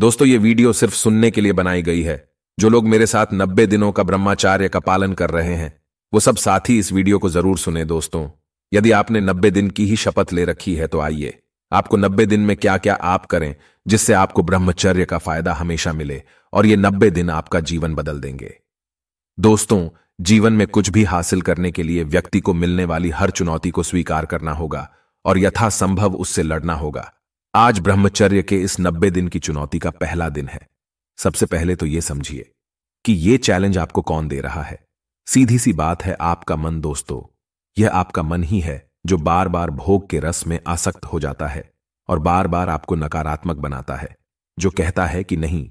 दोस्तों ये वीडियो सिर्फ सुनने के लिए बनाई गई है जो लोग मेरे साथ नब्बे दिनों का ब्रह्माचार्य का पालन कर रहे हैं वो सब साथ ही इस वीडियो को जरूर सुने दोस्तों यदि आपने नब्बे दिन की ही शपथ ले रखी है तो आइए आपको नब्बे दिन में क्या क्या आप करें जिससे आपको ब्रह्मचर्य का फायदा हमेशा मिले और ये नब्बे दिन आपका जीवन बदल देंगे दोस्तों जीवन में कुछ भी हासिल करने के लिए व्यक्ति को मिलने वाली हर चुनौती को स्वीकार करना होगा और यथासंभव उससे लड़ना होगा आज ब्रह्मचर्य के इस नब्बे दिन की चुनौती का पहला दिन है सबसे पहले तो यह समझिए कि यह चैलेंज आपको कौन दे रहा है सीधी सी बात है आपका मन दोस्तों यह आपका मन ही है जो बार बार भोग के रस में आसक्त हो जाता है और बार बार आपको नकारात्मक बनाता है जो कहता है कि नहीं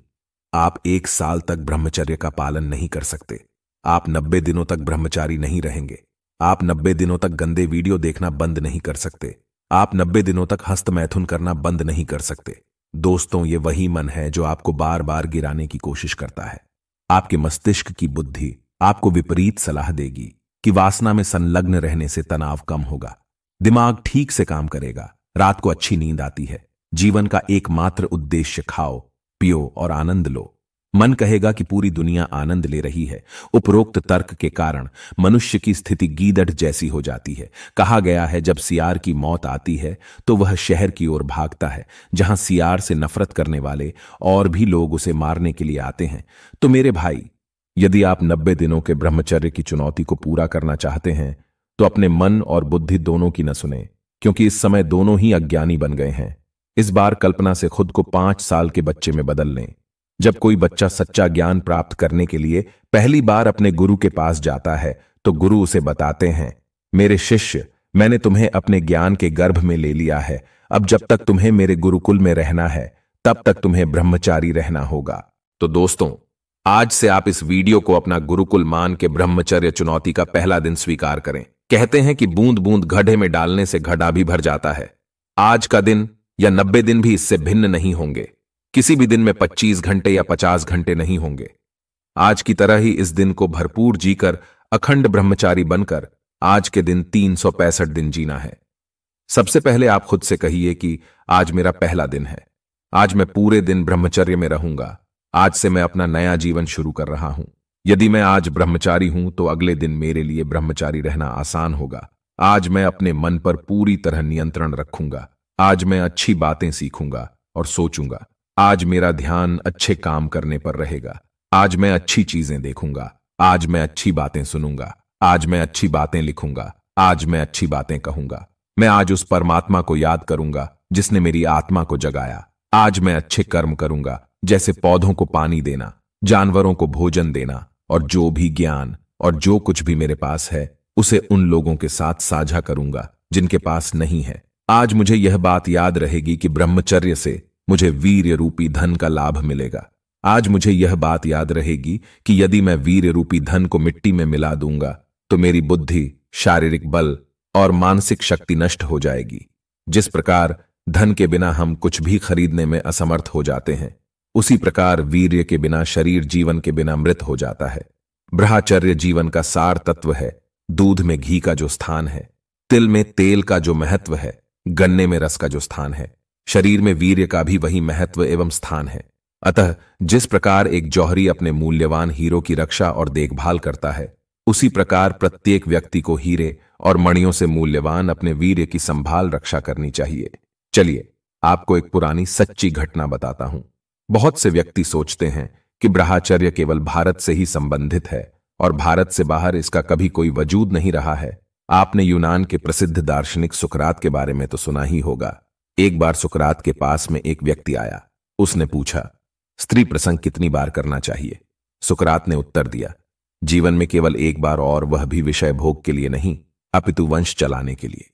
आप एक साल तक ब्रह्मचर्य का पालन नहीं कर सकते आप नब्बे दिनों तक ब्रह्मचारी नहीं रहेंगे आप नब्बे दिनों तक गंदे वीडियो देखना बंद नहीं कर सकते आप नब्बे दिनों तक हस्तमैथुन करना बंद नहीं कर सकते दोस्तों ये वही मन है जो आपको बार बार गिराने की कोशिश करता है आपके मस्तिष्क की बुद्धि आपको विपरीत सलाह देगी कि वासना में संलग्न रहने से तनाव कम होगा दिमाग ठीक से काम करेगा रात को अच्छी नींद आती है जीवन का एकमात्र उद्देश्य खाओ पियो और आनंद लो मन कहेगा कि पूरी दुनिया आनंद ले रही है उपरोक्त तर्क के कारण मनुष्य की स्थिति गीदड़ जैसी हो जाती है कहा गया है जब सियार की मौत आती है तो वह शहर की ओर भागता है जहां सियार से नफरत करने वाले और भी लोग उसे मारने के लिए आते हैं तो मेरे भाई यदि आप नब्बे दिनों के ब्रह्मचर्य की चुनौती को पूरा करना चाहते हैं तो अपने मन और बुद्धि दोनों की न सुने क्योंकि इस समय दोनों ही अज्ञानी बन गए हैं इस बार कल्पना से खुद को पांच साल के बच्चे में बदल लें जब कोई बच्चा सच्चा ज्ञान प्राप्त करने के लिए पहली बार अपने गुरु के पास जाता है तो गुरु उसे बताते हैं मेरे शिष्य मैंने तुम्हें अपने ज्ञान के गर्भ में ले लिया है अब जब तक तुम्हें मेरे गुरुकुल में रहना है तब तक तुम्हें ब्रह्मचारी रहना होगा तो दोस्तों आज से आप इस वीडियो को अपना गुरुकुल मान के ब्रह्मचर्य चुनौती का पहला दिन स्वीकार करें कहते हैं कि बूंद बूंद घडे में डालने से घड़ा भी भर जाता है आज का दिन या नब्बे दिन भी इससे भिन्न नहीं होंगे किसी भी दिन में 25 घंटे या 50 घंटे नहीं होंगे आज की तरह ही इस दिन को भरपूर जीकर अखंड ब्रह्मचारी बनकर आज के दिन तीन दिन जीना है सबसे पहले आप खुद से कहिए कि आज मेरा पहला दिन है आज मैं पूरे दिन ब्रह्मचर्य में रहूंगा आज से मैं अपना नया जीवन शुरू कर रहा हूं यदि मैं आज ब्रह्मचारी हूं तो अगले दिन मेरे लिए ब्रह्मचारी रहना आसान होगा आज मैं अपने मन पर पूरी तरह नियंत्रण रखूंगा आज मैं अच्छी बातें सीखूंगा और सोचूंगा आज मेरा ध्यान अच्छे काम करने पर रहेगा आज मैं अच्छी चीजें देखूंगा आज मैं अच्छी बातें सुनूंगा आज मैं अच्छी बातें लिखूंगा आज मैं अच्छी बातें कहूंगा मैं आज उस परमात्मा को याद करूंगा जिसने मेरी आत्मा को जगाया आज मैं अच्छे कर्म करूंगा जैसे पौधों को पानी देना जानवरों को भोजन देना और जो भी ज्ञान और जो कुछ भी मेरे पास है उसे उन लोगों के साथ साझा करूंगा जिनके पास नहीं है आज मुझे यह बात याद रहेगी कि ब्रह्मचर्य से मुझे वीर्य रूपी धन का लाभ मिलेगा आज मुझे यह बात याद रहेगी कि यदि मैं वीर्य रूपी धन को मिट्टी में मिला दूंगा तो मेरी बुद्धि शारीरिक बल और मानसिक शक्ति नष्ट हो जाएगी जिस प्रकार धन के बिना हम कुछ भी खरीदने में असमर्थ हो जाते हैं उसी प्रकार वीर्य के बिना शरीर जीवन के बिना मृत हो जाता है ब्रह्मचर्य जीवन का सार तत्व है दूध में घी का जो स्थान है तिल में तेल का जो महत्व है गन्ने में रस का जो स्थान है शरीर में वीर्य का भी वही महत्व एवं स्थान है अतः जिस प्रकार एक जौहरी अपने मूल्यवान हीरो की रक्षा और देखभाल करता है उसी प्रकार प्रत्येक व्यक्ति को हीरे और मणियों से मूल्यवान अपने वीर्य की संभाल रक्षा करनी चाहिए चलिए आपको एक पुरानी सच्ची घटना बताता हूं बहुत से व्यक्ति सोचते हैं कि ब्रह्मचर्य केवल भारत से ही संबंधित है और भारत से बाहर इसका कभी कोई वजूद नहीं रहा है आपने यूनान के प्रसिद्ध दार्शनिक सुकरात के बारे में तो सुना ही होगा एक बार सुकरात के पास में एक व्यक्ति आया उसने पूछा स्त्री प्रसंग कितनी बार करना चाहिए सुकरात ने उत्तर दिया जीवन में केवल एक बार और वह भी विषय भोग के लिए नहीं अपितु वंश चलाने के लिए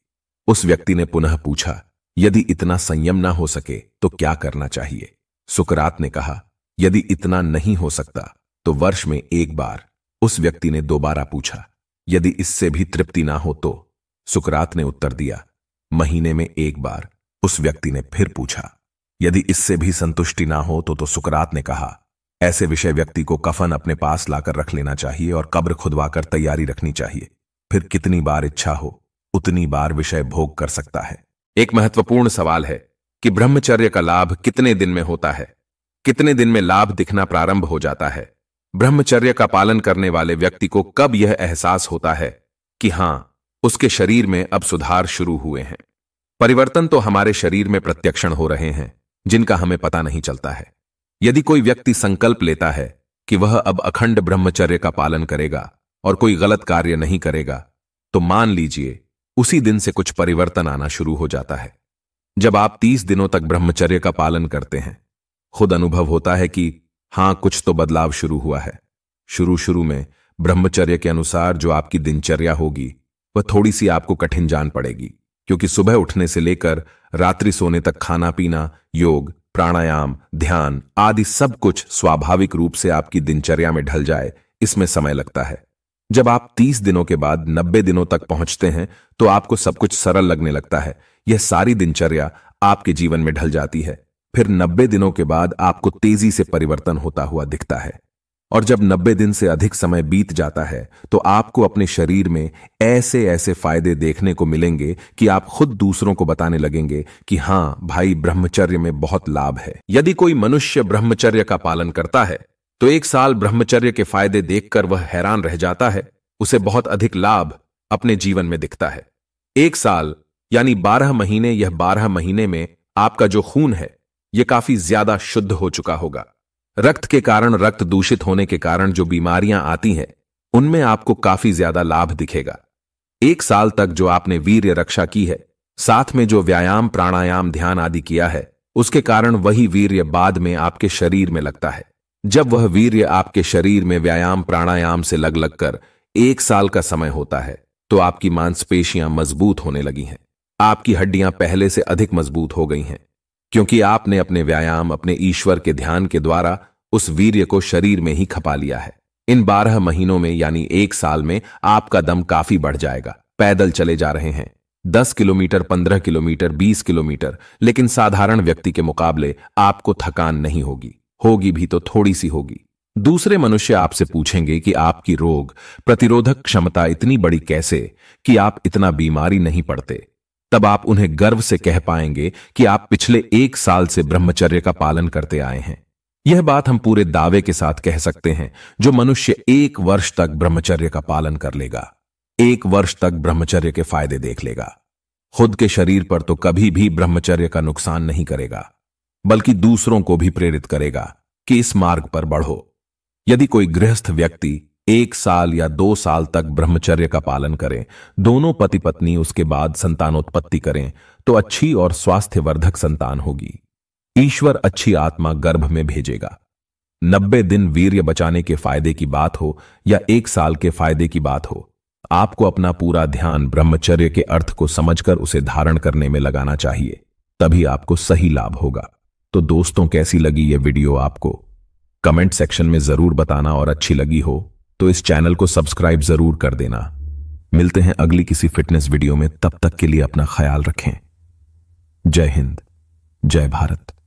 उस व्यक्ति ने पुनः पूछा यदि इतना संयम ना हो सके तो क्या करना चाहिए सुकरात ने कहा यदि इतना नहीं हो सकता तो वर्ष में एक बार उस व्यक्ति ने दोबारा पूछा यदि इससे भी तृप्ति ना हो तो सुकरात ने उत्तर दिया महीने में एक बार उस व्यक्ति ने फिर पूछा यदि इससे भी संतुष्टि ना हो तो तो सुकरात ने कहा ऐसे विषय व्यक्ति को कफन अपने पास लाकर रख लेना चाहिए और कब्र खुदवाकर तैयारी रखनी चाहिए फिर कितनी बार इच्छा हो उतनी बार विषय भोग कर सकता है एक महत्वपूर्ण सवाल है कि ब्रह्मचर्य का लाभ कितने दिन में होता है कितने दिन में लाभ दिखना प्रारंभ हो जाता है ब्रह्मचर्य का पालन करने वाले व्यक्ति को कब यह एहसास होता है कि हां उसके शरीर में अब सुधार शुरू हुए हैं परिवर्तन तो हमारे शरीर में प्रत्यक्षण हो रहे हैं जिनका हमें पता नहीं चलता है यदि कोई व्यक्ति संकल्प लेता है कि वह अब अखंड ब्रह्मचर्य का पालन करेगा और कोई गलत कार्य नहीं करेगा तो मान लीजिए उसी दिन से कुछ परिवर्तन आना शुरू हो जाता है जब आप तीस दिनों तक ब्रह्मचर्य का पालन करते हैं खुद अनुभव होता है कि हां कुछ तो बदलाव शुरू हुआ है शुरू शुरू में ब्रह्मचर्य के अनुसार जो आपकी दिनचर्या होगी वह थोड़ी सी आपको कठिन जान पड़ेगी क्योंकि सुबह उठने से लेकर रात्रि सोने तक खाना पीना योग प्राणायाम ध्यान आदि सब कुछ स्वाभाविक रूप से आपकी दिनचर्या में ढल जाए इसमें समय लगता है जब आप 30 दिनों के बाद 90 दिनों तक पहुंचते हैं तो आपको सब कुछ सरल लगने लगता है यह सारी दिनचर्या आपके जीवन में ढल जाती है फिर 90 दिनों के बाद आपको तेजी से परिवर्तन होता हुआ दिखता है और जब 90 दिन से अधिक समय बीत जाता है तो आपको अपने शरीर में ऐसे ऐसे फायदे देखने को मिलेंगे कि आप खुद दूसरों को बताने लगेंगे कि हाँ भाई ब्रह्मचर्य में बहुत लाभ है यदि कोई मनुष्य ब्रह्मचर्य का पालन करता है तो एक साल ब्रह्मचर्य के फायदे देखकर वह हैरान रह जाता है उसे बहुत अधिक लाभ अपने जीवन में दिखता है एक साल यानी बारह महीने यह बारह महीने में आपका जो खून है यह काफी ज्यादा शुद्ध हो चुका होगा रक्त के कारण रक्त दूषित होने के कारण जो बीमारियां आती हैं उनमें आपको काफी ज्यादा लाभ दिखेगा एक साल तक जो आपने वीर्य रक्षा की है साथ में जो व्यायाम प्राणायाम ध्यान आदि किया है उसके कारण वही वीर्य बाद में आपके शरीर में लगता है जब वह वीर्य आपके शरीर में व्यायाम प्राणायाम से लग लग कर एक साल का समय होता है तो आपकी मांसपेशियां मजबूत होने लगी हैं आपकी हड्डियां पहले से अधिक मजबूत हो गई हैं क्योंकि आपने अपने व्यायाम अपने ईश्वर के ध्यान के द्वारा उस वीर्य को शरीर में ही खपा लिया है इन बारह महीनों में यानी एक साल में आपका दम काफी बढ़ जाएगा पैदल चले जा रहे हैं दस किलोमीटर पंद्रह किलोमीटर बीस किलोमीटर लेकिन साधारण व्यक्ति के मुकाबले आपको थकान नहीं होगी होगी भी तो थोड़ी सी होगी दूसरे मनुष्य आपसे पूछेंगे कि आपकी रोग प्रतिरोधक क्षमता इतनी बड़ी कैसे कि आप इतना बीमारी नहीं पड़ते तब आप उन्हें गर्व से कह पाएंगे कि आप पिछले एक साल से ब्रह्मचर्य का पालन करते आए हैं यह बात हम पूरे दावे के साथ कह सकते हैं जो मनुष्य एक वर्ष तक ब्रह्मचर्य का पालन कर लेगा एक वर्ष तक ब्रह्मचर्य के फायदे देख लेगा खुद के शरीर पर तो कभी भी ब्रह्मचर्य का नुकसान नहीं करेगा बल्कि दूसरों को भी प्रेरित करेगा कि इस मार्ग पर बढ़ो यदि कोई गृहस्थ व्यक्ति एक साल या दो साल तक ब्रह्मचर्य का पालन करें दोनों पति पत्नी उसके बाद संतानोत्पत्ति करें तो अच्छी और स्वास्थ्यवर्धक संतान होगी ईश्वर अच्छी आत्मा गर्भ में भेजेगा नब्बे दिन वीर्य बचाने के फायदे की बात हो या एक साल के फायदे की बात हो आपको अपना पूरा ध्यान ब्रह्मचर्य के अर्थ को समझकर उसे धारण करने में लगाना चाहिए तभी आपको सही लाभ होगा तो दोस्तों कैसी लगी ये वीडियो आपको कमेंट सेक्शन में जरूर बताना और अच्छी लगी हो तो इस चैनल को सब्सक्राइब जरूर कर देना मिलते हैं अगली किसी फिटनेस वीडियो में तब तक के लिए अपना ख्याल रखें जय हिंद जय भारत